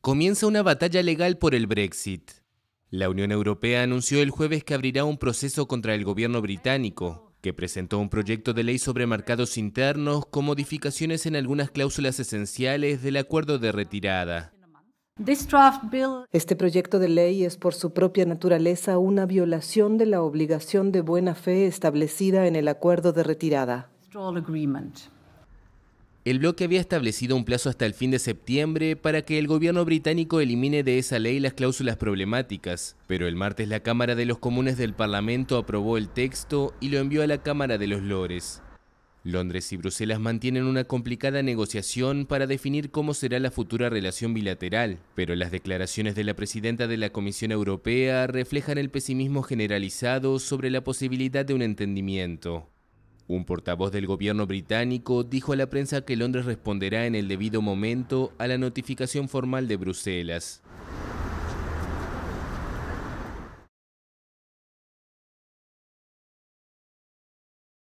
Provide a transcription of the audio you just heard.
comienza una batalla legal por el Brexit. La Unión Europea anunció el jueves que abrirá un proceso contra el gobierno británico, que presentó un proyecto de ley sobre mercados internos con modificaciones en algunas cláusulas esenciales del acuerdo de retirada. Este proyecto de ley es por su propia naturaleza una violación de la obligación de buena fe establecida en el acuerdo de retirada. El bloque había establecido un plazo hasta el fin de septiembre para que el gobierno británico elimine de esa ley las cláusulas problemáticas, pero el martes la Cámara de los Comunes del Parlamento aprobó el texto y lo envió a la Cámara de los Lores. Londres y Bruselas mantienen una complicada negociación para definir cómo será la futura relación bilateral, pero las declaraciones de la presidenta de la Comisión Europea reflejan el pesimismo generalizado sobre la posibilidad de un entendimiento. Un portavoz del gobierno británico dijo a la prensa que Londres responderá en el debido momento a la notificación formal de Bruselas.